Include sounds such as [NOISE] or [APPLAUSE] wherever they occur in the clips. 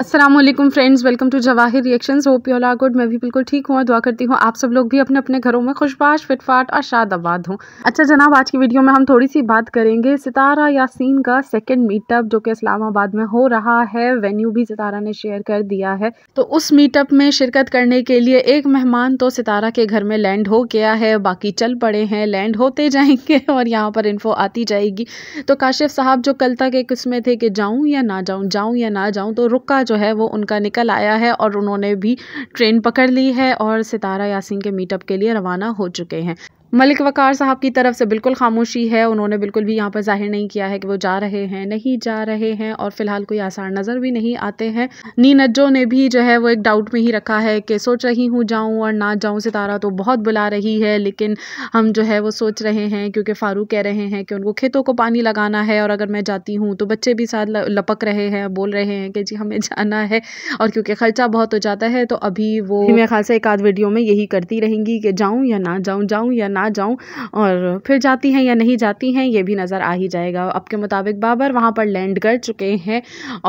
Aslam friends welcome to Jawahir reactions hope you are good मैं भी बिल्कुल ठीक हूँ और दुआ करती हूँ आप सब लोग भी अपने अपने घरों में खुशबाश फिटफाट और शादाबाद हों अच्छा जनाब आज की वीडियो में हम थोड़ी सी बात करेंगे सितारा यासीन का सेकंड मीटअप जो कि इस्लामाबाद में हो रहा है वेन्यू भी सितारा ने शेयर कर दिया है तो उस मीटअप में शिरकत करने के लिए एक मेहमान तो सितारा के घर में लैंड हो गया है बाकी चल पड़े हैं लैंड होते जाएंगे [LAUGHS] और यहाँ पर इन्फो आती जाएगी तो काशिफ साहब जो कल तक एक उसमें थे कि जाऊँ या ना जाऊँ जाऊँ या ना जाऊँ तो रुका जो है वो उनका निकल आया है और उन्होंने भी ट्रेन पकड़ ली है और सितारा यासीन के मीटअप के लिए रवाना हो चुके हैं मलिक वकार साहब की तरफ से बिल्कुल खामोशी है उन्होंने बिल्कुल भी यहाँ पर जाहिर नहीं किया है कि वो जा रहे हैं नहीं जा रहे हैं और फिलहाल कोई आसार नज़र भी नहीं आते हैं नी नज्जो ने भी जो है वो एक डाउट में ही रखा है कि सोच रही हूँ जाऊँ और ना जाऊँ सितारा तो बहुत बुला रही है लेकिन हम जो है वो सोच रहे हैं क्योंकि फ़ारूक कह रहे हैं कि उनको खेतों को पानी लगाना है और अगर मैं जाती हूँ तो बच्चे भी साथ लपक रहे हैं बोल रहे हैं कि जी हमें जाना है और क्योंकि ख़र्चा बहुत हो जाता है तो अभी वो मेरे ख्याल से एक आध वीडियो में यही करती रहेंगी कि जाऊँ या ना जाऊँ जाऊँ या ना आ जाऊँ और फिर जाती हैं या नहीं जाती हैं ये भी नज़र आ ही जाएगा अब के मुताबिक बाबर वहाँ पर लैंड कर चुके हैं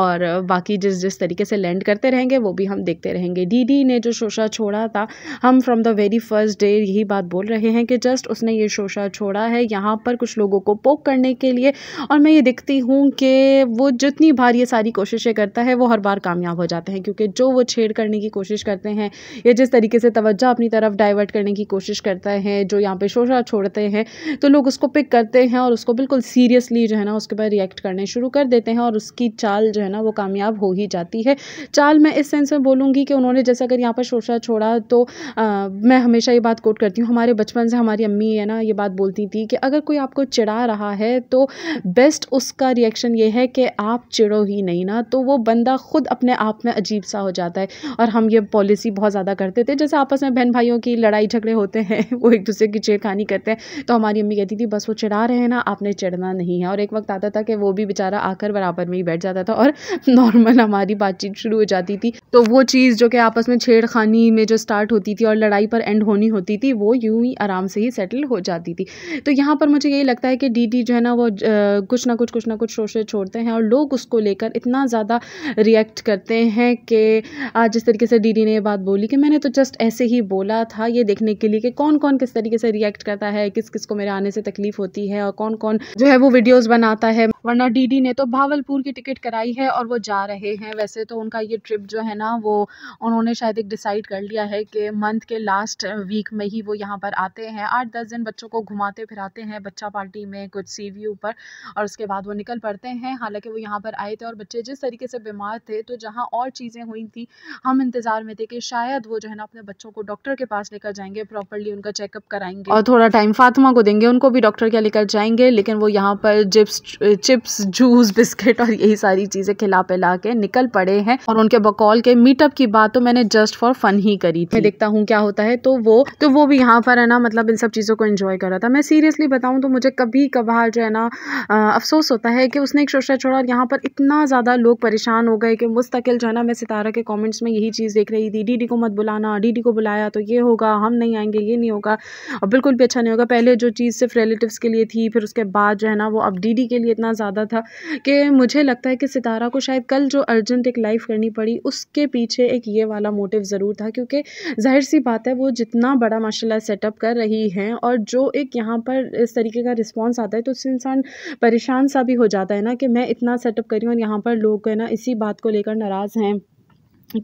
और बाकी जिस जिस तरीके से लैंड करते रहेंगे वो भी हम देखते रहेंगे डीडी ने जो शोशा छोड़ा था हम from the very first day यही बात बोल रहे हैं कि जस्ट उसने ये शोशा छोड़ा है यहाँ पर कुछ लोगों को पोक करने के लिए और मैं ये देखती हूँ कि वो जितनी बार ये सारी कोशिशें करता है वो हर बार कामयाब हो जाते हैं क्योंकि जो वो छेड़ करने की कोशिश करते हैं या जिस तरीके से तोज्जा अपनी तरफ डाइवर्ट करने की कोशिश करता है जो यहाँ पर पे शोशा छोड़ते हैं तो लोग उसको पिक करते हैं और उसको बिल्कुल सीरियसली जो है ना उसके बाद रिएक्ट करने शुरू कर देते हैं और उसकी चाल जो है ना वो कामयाब हो ही जाती है चाल मैं इस सेंस में बोलूँगी कि उन्होंने जैसे अगर यहाँ पर शोशा छोड़ा तो आ, मैं हमेशा ये बात कोट करती हूँ हमारे बचपन से हमारी अम्मी है ना ये बात बोलती थी कि अगर कोई आपको चिड़ा रहा है तो बेस्ट उसका रिएक्शन ये है कि आप चिड़ो ही नहीं ना तो वो बंदा खुद अपने आप में अजीब सा हो जाता है और हम ये पॉलिसी बहुत ज़्यादा करते थे जैसे आपस में बहन भाइयों की लड़ाई झगड़े होते हैं वो एक दूसरे की छेड़खानी करते हैं तो हमारी अम्मी कहती थी बस वो चढ़ा रहे हैं ना आपने चढ़ना नहीं है और एक वक्त आता था कि वो भी बेचारा आकर बराबर में ही बैठ जाता था और नॉर्मल [LAUGHS] हमारी बातचीत शुरू हो जाती थी तो वो चीज़ जो कि आपस में छेड़खानी में जो स्टार्ट होती थी और लड़ाई पर एंड होनी होती थी वो यूँ ही आराम से ही सेटल हो जाती थी तो यहाँ पर मुझे यही लगता है कि डी जो है ना वो कुछ ना कुछ कुछ ना कुछ शोशे छोड़ते हैं और लोग उसको लेकर इतना ज़्यादा रिएक्ट करते हैं कि आज जिस तरीके से डी ने ये बात बोली कि मैंने तो जस्ट ऐसे ही बोला था ये देखने के लिए कि कौन कौन किस तरीके से रिएक्ट करता है किस किस को मेरे आने से तकलीफ होती है और कौन कौन जो है वो वीडियोज़ बनाता है वरना डीडी ने तो भावलपुर की टिकट कराई है और वो जा रहे हैं वैसे तो उनका ये ट्रिप जो है ना वो उन्होंने शायद एक डिसाइड कर लिया है कि मंथ के लास्ट वीक में ही वो यहाँ पर आते हैं आठ दस दिन बच्चों को घुमाते फिराते हैं बच्चा पार्टी में कुछ सी व्यू पर और उसके बाद वो निकल पड़ते हैं हालाँकि वो यहाँ पर आए थे और बच्चे जिस तरीके से बीमार थे तो जहाँ और चीज़ें हुई थी हम इंतज़ार में थे कि शायद वो जो है ना अपने बच्चों को डॉक्टर के पास लेकर जाएंगे प्रॉपरली उनका चेकअप कराएंगे और थोड़ा टाइम फातिमा को देंगे उनको भी डॉक्टर के लेकर जाएंगे लेकिन वो यहाँ पर जिप्स चिप चिप्स जूस बिस्किट और यही सारी चीज़ें खिला पिला के निकल पड़े हैं और उनके बकौल के मीटअप की बात तो मैंने जस्ट फॉर फन ही करी थी मैं देखता हूँ क्या होता है तो वो तो वो भी यहाँ पर है ना मतलब इन सब चीज़ों को इन्जॉय कर रहा था मैं सीरियसली बताऊँ तो मुझे कभी कभार जो है ना अफसोस होता है कि उसने एक शोशा छोड़ा और यहाँ पर इतना ज़्यादा लोग परेशान हो गए कि मुस्तकिल जो है ना मैं सितारा के कॉमेंट्स में यही चीज़ देख रही थी डी को मत बुलाना डी को बुलाया तो ये होगा हम नहीं आएंगे ये नहीं होगा और बिल्कुल भी अच्छा नहीं होगा पहले जो चीज़ सिर्फ रिलेटिव्स के लिए थी फिर उसके बाद जो है ना वो अब डी के लिए इतना ज़्यादा था कि मुझे लगता है कि सितारा को शायद कल जो अर्जेंट एक लाइफ करनी पड़ी उसके पीछे एक ये वाला मोटिव ज़रूर था क्योंकि जाहिर सी बात है वो जितना बड़ा माशाल्लाह सेटअप कर रही हैं और जो एक यहाँ पर इस तरीके का रिस्पॉन्स आता है तो उससे इंसान परेशान सा भी हो जाता है ना कि मैं इतना सेटअप करी और यहाँ पर लोग है ना इसी बात को लेकर नाराज़ हैं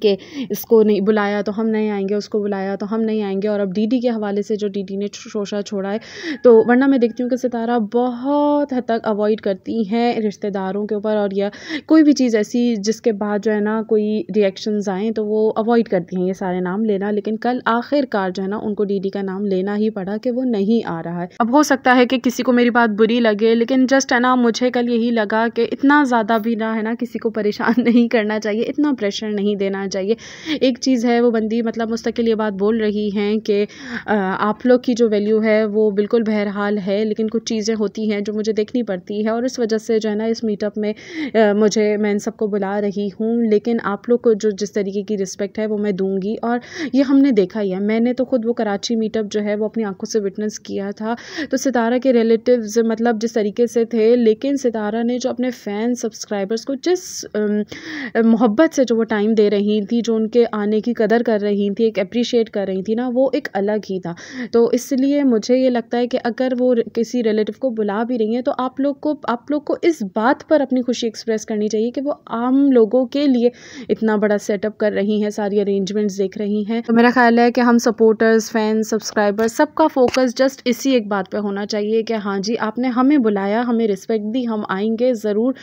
कि इसको नहीं बुलाया तो हम नहीं आएंगे उसको बुलाया तो हम नहीं आएंगे और अब डीडी के हवाले से जो डीडी ने शोशा छोड़ा है तो वरना मैं देखती हूँ कि सितारा बहुत हद तक अवॉइड करती हैं रिश्तेदारों के ऊपर और या कोई भी चीज़ ऐसी जिसके बाद जो है ना कोई रिएक्शंस आएँ तो वो अवॉइड करती हैं ये सारे नाम लेना लेकिन कल आखिरकार जो है ना उनको डी का नाम लेना ही पड़ा कि वो नहीं आ रहा है अब हो सकता है कि किसी को मेरी बात बुरी लगे लेकिन जस्ट है ना मुझे कल यही लगा कि इतना ज़्यादा भी ना है ना किसी को परेशान [LAUGHS] नहीं करना चाहिए इतना प्रेशर नहीं देना देना चाहिए एक चीज़ है वो बंदी मतलब मुस्तकिल ये बात बोल रही हैं कि आप लोग की जो वैल्यू है वो बिल्कुल बहरहाल है लेकिन कुछ चीज़ें होती हैं जो मुझे देखनी पड़ती है और इस वजह से जो है ना इस मीटअप में मुझे मैं इन सबको बुला रही हूँ लेकिन आप लोग को जो जिस तरीके की रिस्पेक्ट है वो मैं दूँगी और ये हमने देखा ही है मैंने तो खुद वो कराची मीटअप जो है वो अपनी आंखों से विटनेस किया था तो सितारा के रिलेटिव्स मतलब जिस तरीके से थे लेकिन सितारा ने जो अपने फ़ैन सब्सक्राइबर्स को जिस मोहब्बत से जो वो टाइम दे रही रही थी जो उनके आने की कदर कर रही थी एक अप्रिशिएट कर रही थी ना वो एक अलग ही था तो इसलिए मुझे ये लगता है कि अगर वो किसी रिलेटिव को बुला भी रही हैं तो आप लोग को आप लोग को इस बात पर अपनी खुशी एक्सप्रेस करनी चाहिए कि वो आम लोगों के लिए इतना बड़ा सेटअप कर रही हैं सारी अरेंजमेंट्स देख रही हैं तो मेरा ख्याल है कि हम सपोर्टर्स फैन सब्सक्राइबर सबका फोकस जस्ट इसी एक बात पर होना चाहिए कि हाँ जी आपने हमें बुलाया हमें रिस्पेक्ट दी हम आएंगे ज़रूर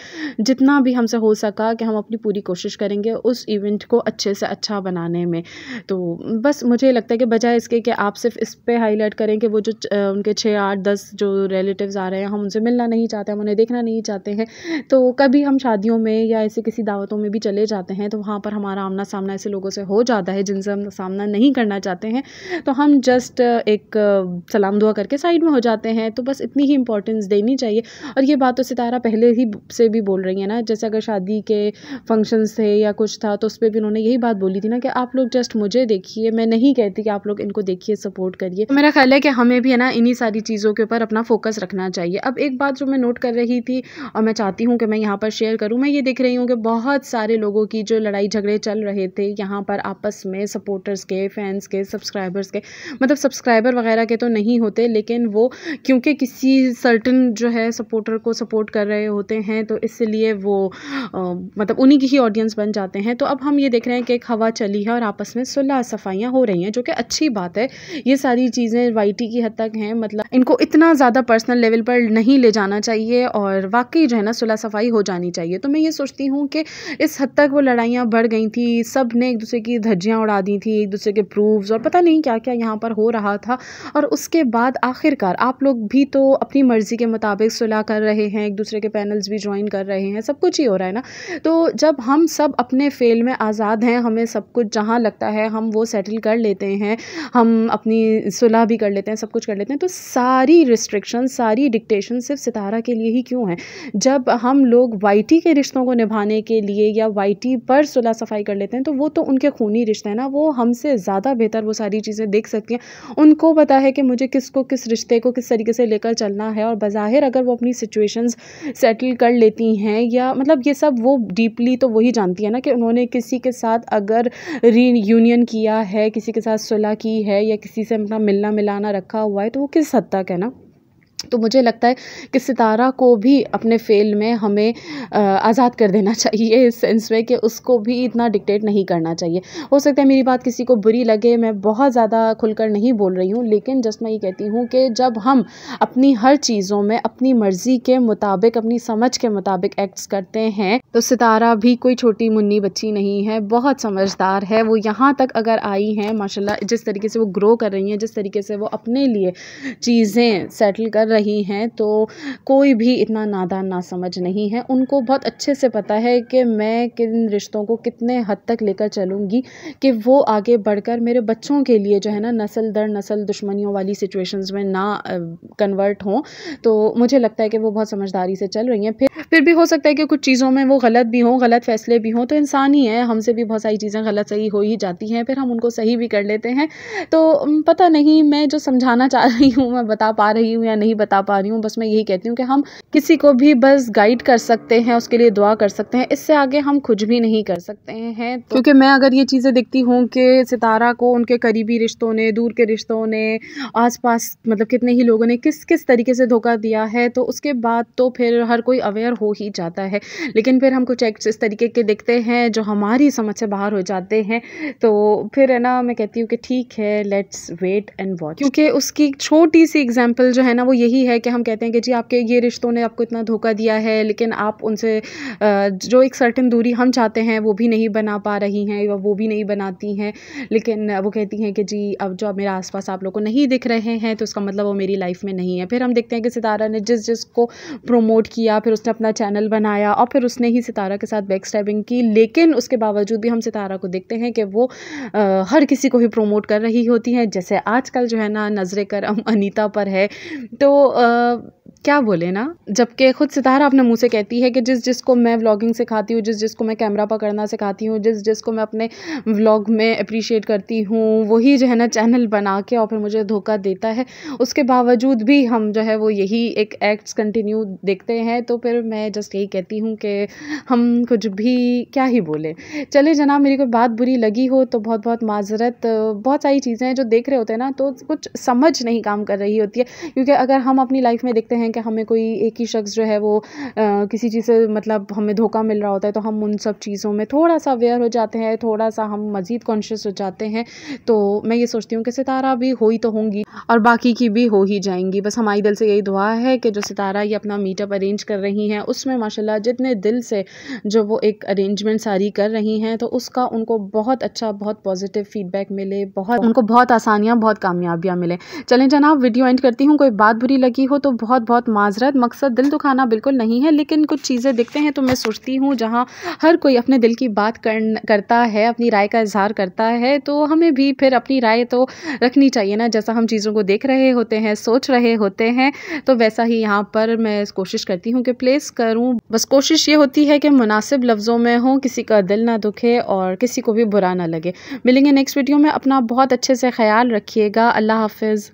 जितना भी हमसे हो सका कि हम अपनी पूरी कोशिश करेंगे उस इवेंट को अच्छे से अच्छा बनाने में तो बस मुझे लगता है कि बजाय इसके कि आप सिर्फ इस पर हाईलाइट करें कि वो जो उनके छः आठ दस जो रिलेटिव्स आ रहे हैं हम उनसे मिलना नहीं चाहते हम उन्हें देखना नहीं चाहते हैं तो कभी हम शादियों में या ऐसे किसी दावतों में भी चले जाते हैं तो वहाँ पर हमारा आमना सामना ऐसे लोगों से हो जाता है जिनसे हम सामना नहीं करना चाहते हैं तो हम जस्ट एक सलाम दुआ करके साइड में हो जाते हैं तो बस इतनी ही इंपॉर्टेंस देनी चाहिए और ये बात तो सितारा पहले ही से भी बोल रही है ना जैसे अगर शादी के फंक्शंस थे या कुछ था तो उस पर भी उन्होंने यही बात बोली थी ना कि आप लोग जस्ट मुझे देखिए मैं नहीं कहती कि आप लोग इनको देखिए सपोर्ट करिए तो मेरा ख्याल है कि हमें भी है ना इन्हीं सारी चीज़ों के ऊपर अपना फोकस रखना चाहिए अब एक बात जो मैं नोट कर रही थी और मैं चाहती हूँ कि मैं यहाँ पर शेयर करूँ मैं ये देख रही हूँ कि बहुत सारे लोगों की जो लड़ाई झगड़े चल रहे थे यहाँ पर आपस में सपोर्टर्स के फैंस के सब्सक्राइबर्स के मतलब सब्सक्राइबर वगैरह के तो नहीं होते लेकिन वो क्योंकि किसी सर्टन जो है सपोर्टर को सपोर्ट कर रहे होते हैं तो इसलिए वो आ, मतलब उन्हीं की ही ऑडियंस बन जाते हैं तो अब हम ये ये देख रहे हैं कि एक हवा चली है और आपस में सुलह सफाइयाँ हो रही हैं जो कि अच्छी बात है ये सारी चीज़ें वाइटी की हद तक हैं मतलब इनको इतना ज़्यादा पर्सनल लेवल पर नहीं ले जाना चाहिए और वाकई जो है ना सुलह सफाई हो जानी चाहिए तो मैं ये सोचती हूँ कि इस हद तक वो लड़ाइयाँ बढ़ गई थी सब ने एक दूसरे की धज्जियाँ उड़ा दी थी एक दूसरे के प्रूव और पता नहीं क्या क्या यहाँ पर हो रहा था और उसके बाद आखिरकार आप लोग भी तो अपनी मर्ज़ी के मुताबिक सुलह कर रहे हैं एक दूसरे के पैनल्स भी ज्वाइन कर रहे हैं सब कुछ ही हो रहा है ना तो जब हम सब अपने फेल में आज आज़ाद हैं हमें सब कुछ जहाँ लगता है हम वो सेटल कर लेते हैं हम अपनी सुलह भी कर लेते हैं सब कुछ कर लेते हैं तो सारी रिस्ट्रिक्शन सारी डिक्टेशन सिर्फ सितारा के लिए ही क्यों हैं जब हम लोग वाई के रिश्तों को निभाने के लिए या वाई पर सुलह सफाई कर लेते हैं तो वो तो उनके खूनी रिश्ते हैं ना वो हमसे ज़्यादा बेहतर वो सारी चीज़ें देख सकती हैं उनको पता है कि मुझे किसको किस रिश्ते को किस तरीके से लेकर चलना है और बाहिर अगर वो अपनी सिचुएशंस सेटल कर लेती हैं या मतलब ये सब वो डीपली तो वही जानती है ना कि उन्होंने किसी किसी के साथ अगर रीयूनियन किया है किसी के साथ सुलह की है या किसी से अपना मिलना मिलाना रखा हुआ है तो वो किस हद तक है ना तो मुझे लगता है कि सितारा को भी अपने फ़ेल में हमें आज़ाद कर देना चाहिए इस सेंस में कि उसको भी इतना डिक्टेट नहीं करना चाहिए हो सकता है मेरी बात किसी को बुरी लगे मैं बहुत ज़्यादा खुलकर नहीं बोल रही हूँ लेकिन जस्ट मैं ये कहती हूँ कि जब हम अपनी हर चीज़ों में अपनी मर्ज़ी के मुताबिक अपनी समझ के मुताबिक एक्ट्स करते हैं तो सितारा भी कोई छोटी मुन्नी बच्ची नहीं है बहुत समझदार है वो यहाँ तक अगर आई हैं माशाल्लाह जिस तरीके से वो ग्रो कर रही हैं जिस तरीके से वो अपने लिए चीज़ें सेटल कर रही हैं तो कोई भी इतना नादान ना समझ नहीं है उनको बहुत अच्छे से पता है कि मैं किन रिश्तों को कितने हद तक लेकर चलूँगी कि वो आगे बढ़कर मेरे बच्चों के लिए जो है ना नस्ल दर नस्ल दुश्मनियों वाली सिचुएशंस में ना कन्वर्ट हों तो मुझे लगता है कि वो बहुत समझदारी से चल रही हैं फिर फिर भी हो सकता है कि कुछ चीज़ों में वो गलत भी हों गलत फैसले भी हों तो इंसान ही है हमसे भी बहुत सारी चीज़ें गलत सही हो ही जाती हैं फिर हम उनको सही भी कर लेते हैं तो पता नहीं मैं जो समझाना चाह रही हूँ मैं बता पा रही हूँ या नहीं बता पा रही हूँ बस मैं यही कहती हूँ कि हम किसी को भी बस गाइड कर सकते हैं उसके लिए दुआ कर सकते हैं इससे आगे हम कुछ भी नहीं कर सकते हैं तो क्योंकि मैं अगर ये चीज़ें देखती हूँ कि सितारा को उनके करीबी रिश्तों ने दूर के रिश्तों ने आस मतलब कितने ही लोगों ने किस किस तरीके से धोखा दिया है तो उसके बाद तो फिर हर कोई अवेयर हो ही जाता है लेकिन फिर हम कुछ एक्ट इस तरीके के देखते हैं जो हमारी समझ से बाहर हो जाते हैं तो फिर है ना मैं कहती हूँ कि ठीक है लेट्स वेट एंड वॉच क्योंकि उसकी छोटी सी एग्जाम्पल जो है ना वो यही यही है कि हम कहते हैं कि जी आपके ये रिश्तों ने आपको इतना धोखा दिया है लेकिन आप उनसे जो एक सर्टन दूरी हम चाहते हैं वो भी नहीं बना पा रही हैं या वो भी नहीं बनाती हैं लेकिन वो कहती हैं कि जी अब जो मेरे आसपास आप लोग को नहीं दिख रहे हैं तो उसका मतलब वो मेरी लाइफ में नहीं है फिर हम देखते हैं कि सितारा ने जिस जिस को प्रोमोट किया फिर उसने अपना चैनल बनाया और फिर उसने ही सितारा के साथ बैक स्टैबिंग की लेकिन उसके बावजूद भी हम सितारा को देखते हैं कि वो आ, हर किसी को ही प्रोमोट कर रही होती हैं जैसे आजकल जो है ना नज़र करम अनीता पर है तो आ, क्या बोले ना जबकि ख़ुद सितारा अपने मुंह से कहती है कि जिस जिसको मैं व्लॉगिंग सिखाती हूँ जिस जिसको मैं कैमरा पकड़ना सिखाती हूँ जिस जिसको मैं अपने व्लॉग में अप्रिशिएट करती हूँ वही जो है ना चैनल बना के और फिर मुझे धोखा देता है उसके बावजूद भी हम जो है वो यही एक एक्ट्स कंटिन्यू देखते हैं तो फिर मैं जस्ट यही कहती हूँ कि हम कुछ भी क्या ही बोले चले जनाब मेरी कोई बात बुरी लगी हो तो बहुत बहुत माजरत बहुत सारी चीज़ें हैं जो देख रहे होते हैं ना तो कुछ समझ नहीं काम कर रही होती है क्योंकि अगर हम अपनी लाइफ में देखते हैं हैं कि हमें कोई एक ही शख्स जो है वो आ, किसी चीज़ से मतलब हमें धोखा मिल रहा होता है तो हम उन सब चीज़ों में थोड़ा सा अवेयर हो जाते हैं थोड़ा सा हम मज़ीद कॉन्शियस हो जाते हैं तो मैं ये सोचती हूँ कि सितारा भी हो ही तो होंगी और बाकी की भी हो ही जाएंगी बस हमारी दिल से यही दुआ है कि जो सितारा ये अपना मीटअप अरेंज कर रही हैं उसमें माशा जितने दिल से जो वो एक अरेंजमेंट सारी कर रही हैं तो उसका उनको बहुत अच्छा बहुत पॉजिटिव फीडबैक मिले बहुत उनको बहुत आसानियाँ बहुत कामयाबियाँ मिले चलें जनाब वीडियो एंड करती हूँ कोई बात बुरी लगी हो तो बहुत बहुत बहुत माजरत मकसद दिल दुखाना बिल्कुल नहीं है लेकिन कुछ चीज़ें दिखते हैं तो मैं सोचती हूँ जहाँ हर कोई अपने दिल की बात कर, करता है अपनी राय का इजहार करता है तो हमें भी फिर अपनी राय तो रखनी चाहिए ना जैसा हम चीज़ों को देख रहे होते हैं सोच रहे होते हैं तो वैसा ही यहाँ पर मैं कोशिश करती हूँ कि प्लेस करूँ बस कोशिश ये होती है कि मुनासिब लफ्ज़ों में हों किसी का दिल ना दुखे और किसी को भी बुरा ना लगे मिलेंगे नेक्स्ट वीडियो में अपना बहुत अच्छे से ख्याल रखिएगा अल्लाह हाफिज़